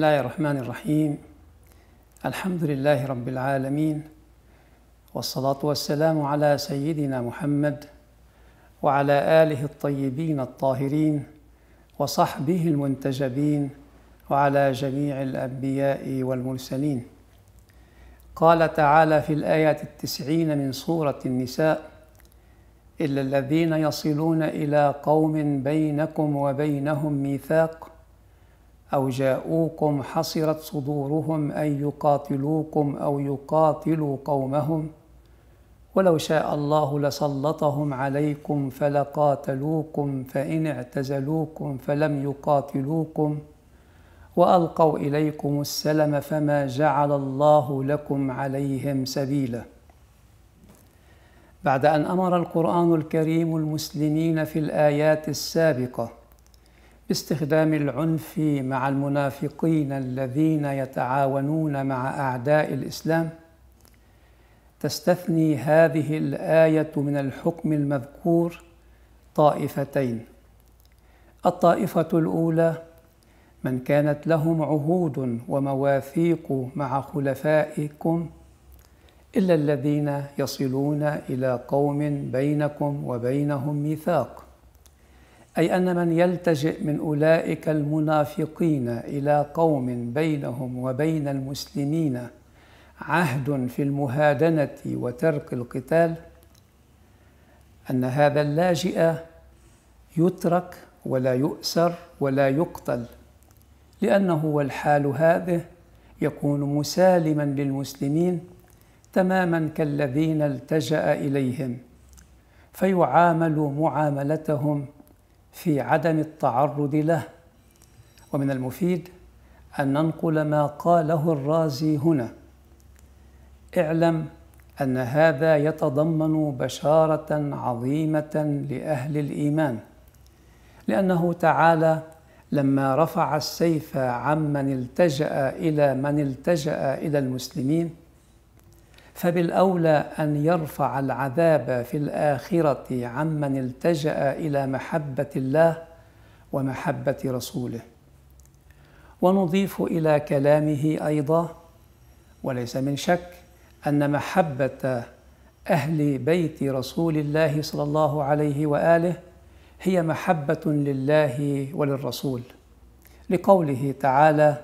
الله الرحمن الرحيم الحمد لله رب العالمين والصلاة والسلام على سيدنا محمد وعلى آله الطيبين الطاهرين وصحبه المنتجبين وعلى جميع الأنبياء والمرسلين قال تعالى في الآية التسعين من سورة النساء إلا الذين يصلون إلى قوم بينكم وبينهم ميثاق أو جاءوكم حصرت صدورهم أن يقاتلوكم أو يقاتلوا قومهم ولو شاء الله لسلطهم عليكم فلقاتلوكم فإن اعتزلوكم فلم يقاتلوكم وألقوا إليكم السلم فما جعل الله لكم عليهم سبيلا بعد أن أمر القرآن الكريم المسلمين في الآيات السابقة باستخدام العنف مع المنافقين الذين يتعاونون مع اعداء الاسلام تستثني هذه الايه من الحكم المذكور طائفتين الطائفه الاولى من كانت لهم عهود ومواثيق مع خلفائكم الا الذين يصلون الى قوم بينكم وبينهم ميثاق أي أن من يلتجئ من أولئك المنافقين إلى قوم بينهم وبين المسلمين عهد في المهادنة وترك القتال أن هذا اللاجئ يترك ولا يؤسر ولا يقتل لأنه والحال هذه يكون مسالما للمسلمين تماما كالذين التجأ إليهم فيعامل معاملتهم في عدم التعرض له ومن المفيد أن ننقل ما قاله الرازي هنا اعلم أن هذا يتضمن بشارة عظيمة لأهل الإيمان لأنه تعالى لما رفع السيف عمن التجأ إلى من التجأ إلى المسلمين فبالاولى ان يرفع العذاب في الاخره عمن التجا الى محبه الله ومحبه رسوله ونضيف الى كلامه ايضا وليس من شك ان محبه اهل بيت رسول الله صلى الله عليه واله هي محبه لله وللرسول لقوله تعالى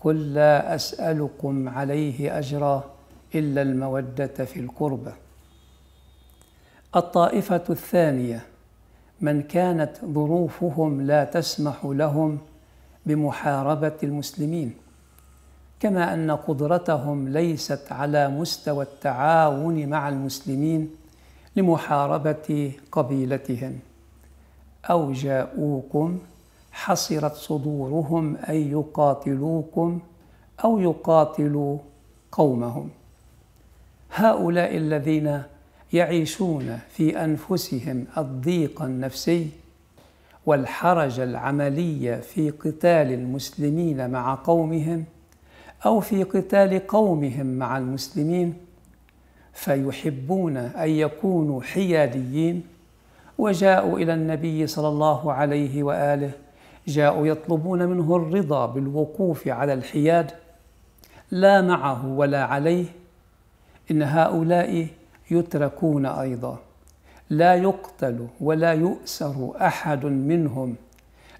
قل لا اسالكم عليه اجرا إلا المودة في القربة الطائفة الثانية من كانت ظروفهم لا تسمح لهم بمحاربة المسلمين كما أن قدرتهم ليست على مستوى التعاون مع المسلمين لمحاربة قبيلتهم أو جاءوكم حصرت صدورهم أن يقاتلوكم أو يقاتلوا قومهم هؤلاء الذين يعيشون في انفسهم الضيق النفسي والحرج العملي في قتال المسلمين مع قومهم او في قتال قومهم مع المسلمين فيحبون ان يكونوا حياديين وجاءوا الى النبي صلى الله عليه واله جاءوا يطلبون منه الرضا بالوقوف على الحياد لا معه ولا عليه إن هؤلاء يتركون أيضا لا يقتل ولا يؤسر أحد منهم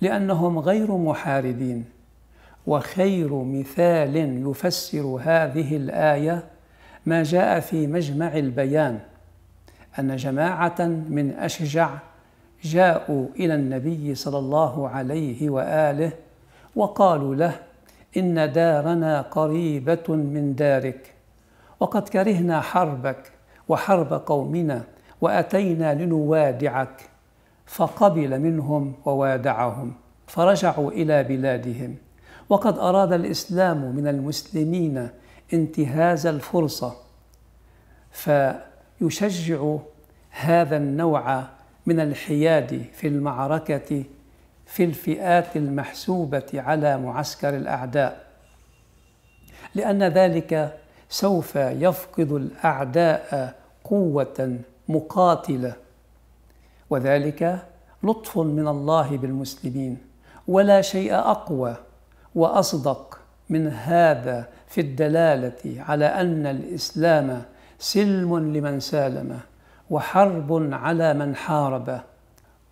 لأنهم غير محاربين وخير مثال يفسر هذه الآية ما جاء في مجمع البيان أن جماعة من أشجع جاءوا إلى النبي صلى الله عليه وآله وقالوا له إن دارنا قريبة من دارك وقد كرهنا حربك وحرب قومنا واتينا لنوادعك فقبل منهم ووادعهم فرجعوا الى بلادهم وقد اراد الاسلام من المسلمين انتهاز الفرصه فيشجع هذا النوع من الحياد في المعركه في الفئات المحسوبه على معسكر الاعداء لان ذلك سوف يفقد الاعداء قوه مقاتله وذلك لطف من الله بالمسلمين ولا شيء اقوى واصدق من هذا في الدلاله على ان الاسلام سلم لمن سالم وحرب على من حارب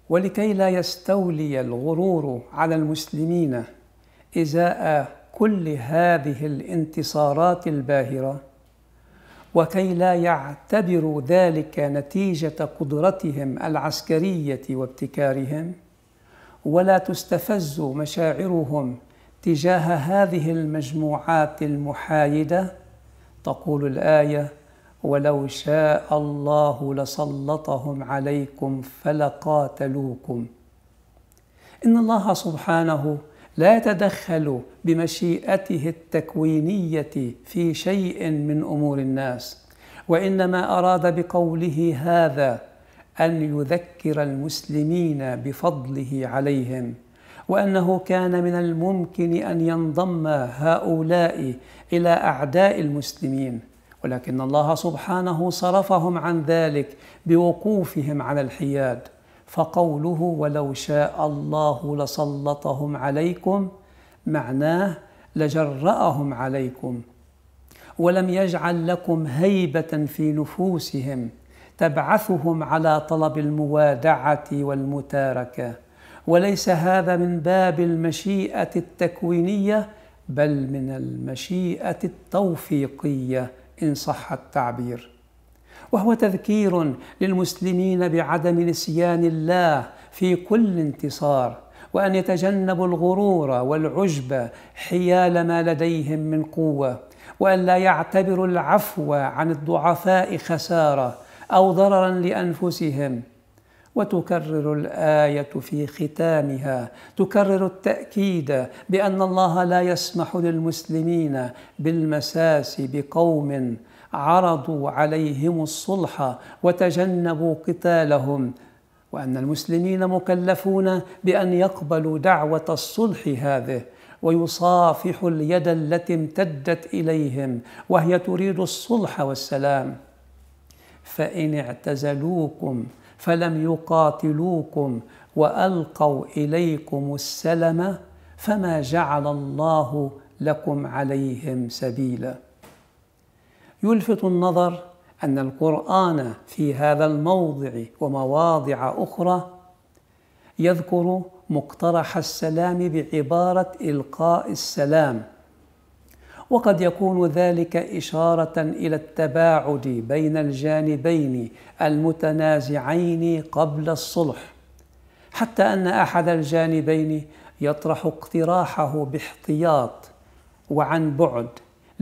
ولكي لا يستولي الغرور على المسلمين ازاء كل هذه الانتصارات الباهره وكي لا يعتبروا ذلك نتيجه قدرتهم العسكريه وابتكارهم ولا تستفز مشاعرهم تجاه هذه المجموعات المحايده تقول الايه ولو شاء الله لسلطهم عليكم فلقاتلوكم ان الله سبحانه لا يتدخل بمشيئته التكوينيه في شيء من امور الناس وانما اراد بقوله هذا ان يذكر المسلمين بفضله عليهم وانه كان من الممكن ان ينضم هؤلاء الى اعداء المسلمين ولكن الله سبحانه صرفهم عن ذلك بوقوفهم على الحياد فقوله ولو شاء الله لسلطهم عليكم معناه لجرأهم عليكم ولم يجعل لكم هيبة في نفوسهم تبعثهم على طلب الموادعة والمتاركة وليس هذا من باب المشيئة التكوينية بل من المشيئة التوفيقية إن صح التعبير وهو تذكير للمسلمين بعدم نسيان الله في كل انتصار وان يتجنبوا الغرور والعجب حيال ما لديهم من قوه وان لا يعتبروا العفو عن الضعفاء خساره او ضررا لانفسهم وتكرر الايه في ختامها تكرر التاكيد بان الله لا يسمح للمسلمين بالمساس بقوم عرضوا عليهم الصلح وتجنبوا قتالهم وان المسلمين مكلفون بان يقبلوا دعوه الصلح هذه ويصافحوا اليد التي امتدت اليهم وهي تريد الصلح والسلام فان اعتزلوكم فلم يقاتلوكم والقوا اليكم السلم فما جعل الله لكم عليهم سبيلا يلفت النظر أن القرآن في هذا الموضع ومواضع أخرى يذكر مقترح السلام بعبارة إلقاء السلام وقد يكون ذلك إشارة إلى التباعد بين الجانبين المتنازعين قبل الصلح حتى أن أحد الجانبين يطرح اقتراحه باحتياط وعن بعد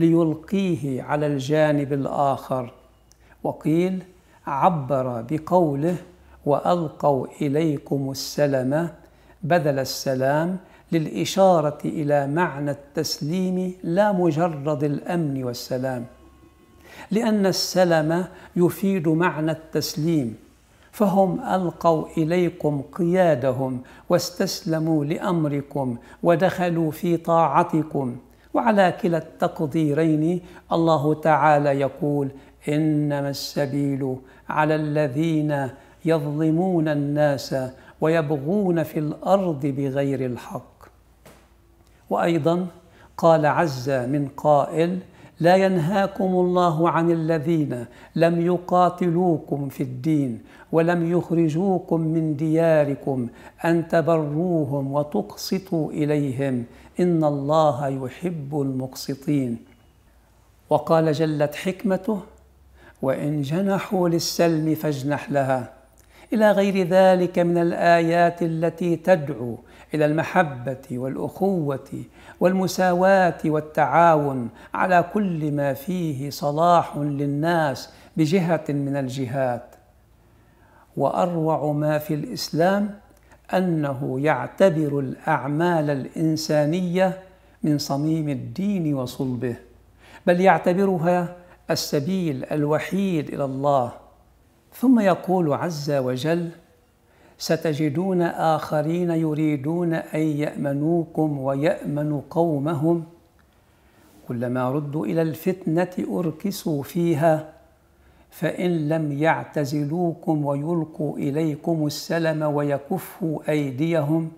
ليلقيه على الجانب الآخر وقيل عبر بقوله وألقوا إليكم السلم بذل السلام للإشارة إلى معنى التسليم لا مجرد الأمن والسلام لأن السلم يفيد معنى التسليم فهم ألقوا إليكم قيادهم واستسلموا لأمركم ودخلوا في طاعتكم وعلى كلا التقديرين الله تعالى يقول انما السبيل على الذين يظلمون الناس ويبغون في الارض بغير الحق وايضا قال عز من قائل لا ينهاكم الله عن الذين لم يقاتلوكم في الدين ولم يخرجوكم من دياركم ان تبروهم وتقسطوا اليهم إن الله يحب المقسطين وقال جلت حكمته وإن جنحوا للسلم فاجنح لها إلى غير ذلك من الآيات التي تدعو إلى المحبة والأخوة والمساواة والتعاون على كل ما فيه صلاح للناس بجهة من الجهات وأروع ما في الإسلام أنه يعتبر الأعمال الإنسانية من صميم الدين وصلبه بل يعتبرها السبيل الوحيد إلى الله ثم يقول عز وجل ستجدون آخرين يريدون أن يأمنوكم ويأمنوا قومهم كلما ردوا إلى الفتنة أركسوا فيها فإن لم يعتزلوكم ويلقوا إليكم السلم ويكفوا أيديهم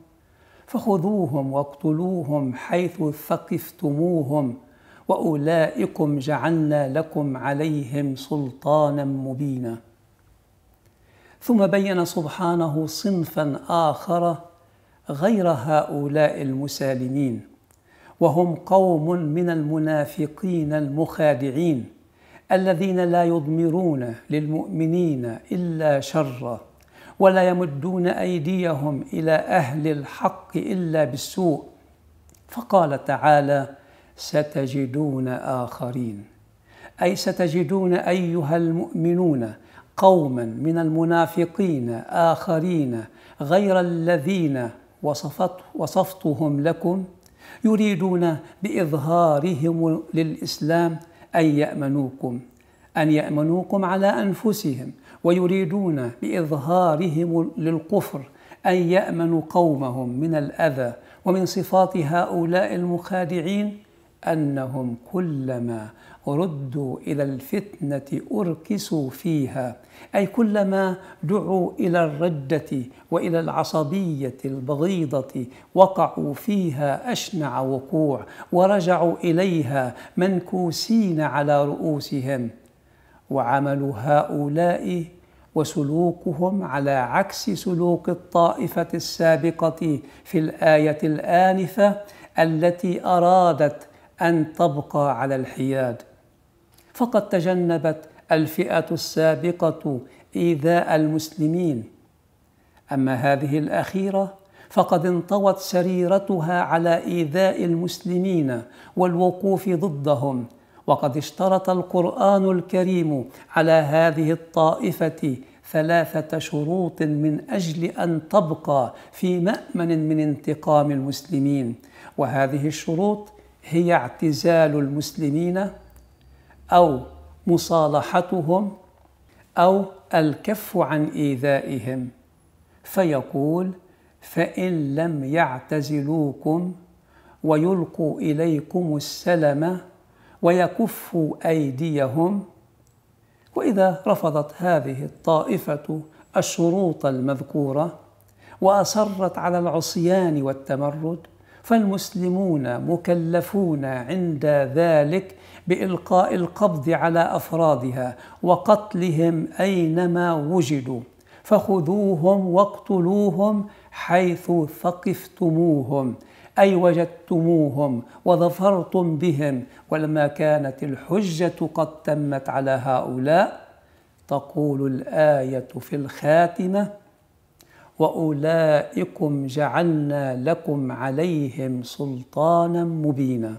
فخذوهم واقتلوهم حيث ثقفتموهم وأولئكم جعلنا لكم عليهم سلطانا مبينا ثم بين سبحانه صنفا آخر غير هؤلاء المسالمين وهم قوم من المنافقين المخادعين الذين لا يضمرون للمؤمنين الا شرا ولا يمدون ايديهم الى اهل الحق الا بالسوء فقال تعالى ستجدون اخرين اي ستجدون ايها المؤمنون قوما من المنافقين اخرين غير الذين وصفت وصفتهم لكم يريدون باظهارهم للاسلام أن يأمنوكم أن يأمنوكم على أنفسهم ويريدون بإظهارهم للكفر أن يأمنوا قومهم من الأذى ومن صفات هؤلاء المخادعين أنهم كلما ردوا إلى الفتنة أركسوا فيها أي كلما دعوا إلى الردة وإلى العصبية البغيضة وقعوا فيها أشنع وقوع ورجعوا إليها منكوسين على رؤوسهم وعمل هؤلاء وسلوكهم على عكس سلوك الطائفة السابقة في الآية الآنفة التي أرادت أن تبقى على الحياد فقد تجنبت الفئة السابقة إيذاء المسلمين أما هذه الأخيرة فقد انطوت سريرتها على إيذاء المسلمين والوقوف ضدهم وقد اشترط القرآن الكريم على هذه الطائفة ثلاثة شروط من أجل أن تبقى في مأمن من انتقام المسلمين وهذه الشروط هي اعتزال المسلمين أو مصالحتهم أو الكف عن إيذائهم فيقول فإن لم يعتزلوكم ويلقوا إليكم السلم ويكفوا أيديهم وإذا رفضت هذه الطائفة الشروط المذكورة وأصرت على العصيان والتمرد فالمسلمون مكلفون عند ذلك بإلقاء القبض على أفرادها وقتلهم أينما وجدوا فخذوهم واقتلوهم حيث ثقفتموهم أي وجدتموهم وظفرتم بهم ولما كانت الحجة قد تمت على هؤلاء تقول الآية في الخاتمة وأولئكم جعلنا لكم عليهم سلطانا مبينا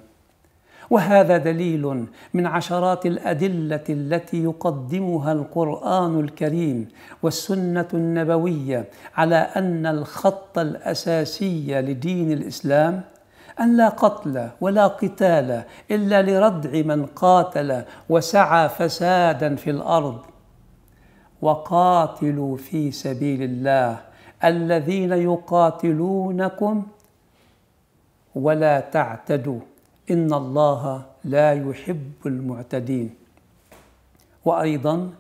وهذا دليل من عشرات الادله التي يقدمها القران الكريم والسنه النبويه على ان الخط الاساسي لدين الاسلام ان لا قتل ولا قتال الا لردع من قاتل وسعى فسادا في الارض وقاتلوا في سبيل الله الذين يقاتلونكم ولا تعتدوا إن الله لا يحب المعتدين وأيضا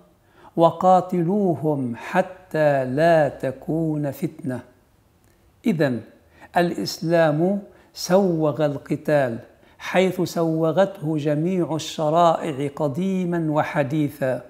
وقاتلوهم حتى لا تكون فتنة إذا الإسلام سوغ القتال حيث سوغته جميع الشرائع قديما وحديثا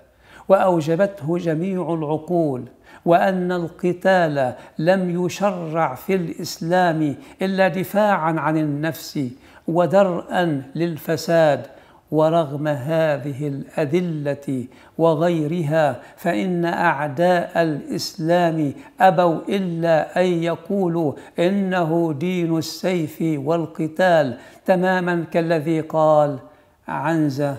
واوجبته جميع العقول وان القتال لم يشرع في الاسلام الا دفاعا عن النفس ودرءا للفساد ورغم هذه الادله وغيرها فان اعداء الاسلام ابوا الا ان يقولوا انه دين السيف والقتال تماما كالذي قال عنزه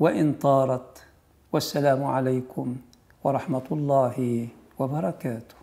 وان طارت والسلام عليكم ورحمه الله وبركاته